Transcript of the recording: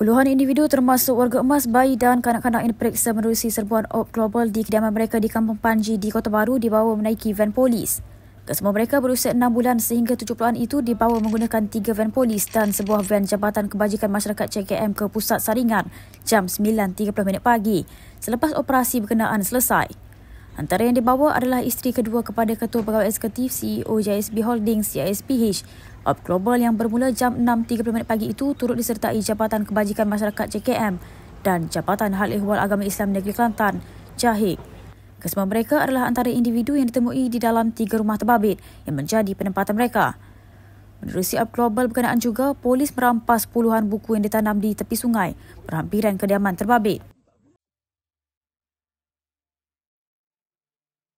Puluhan individu termasuk warga emas, bayi dan kanak-kanak yang diperiksa menerusi serbuan op global di kediaman mereka di Kampung Panji di Kota Baru dibawa menaiki van polis. Kesemua mereka berusia 6 bulan sehingga 70-an itu dibawa menggunakan 3 van polis dan sebuah van Jabatan Kebajikan Masyarakat CKM ke Pusat Saringan jam 9.30 pagi selepas operasi berkenaan selesai. Antara yang dibawa adalah isteri kedua kepada Ketua Pegawai Eksekutif CEO JSB Holdings, JSPH. Op Global yang bermula jam 6.30 pagi itu turut disertai Jabatan Kebajikan Masyarakat JKM dan Jabatan Hal Ehwal Agama Islam Negeri Kelantan, JAHIK. Kesemua mereka adalah antara individu yang ditemui di dalam tiga rumah terbabit yang menjadi penempatan mereka. Menerusi Up e Global berkenaan juga, polis merampas puluhan buku yang ditanam di tepi sungai berhampiran kediaman terbabit.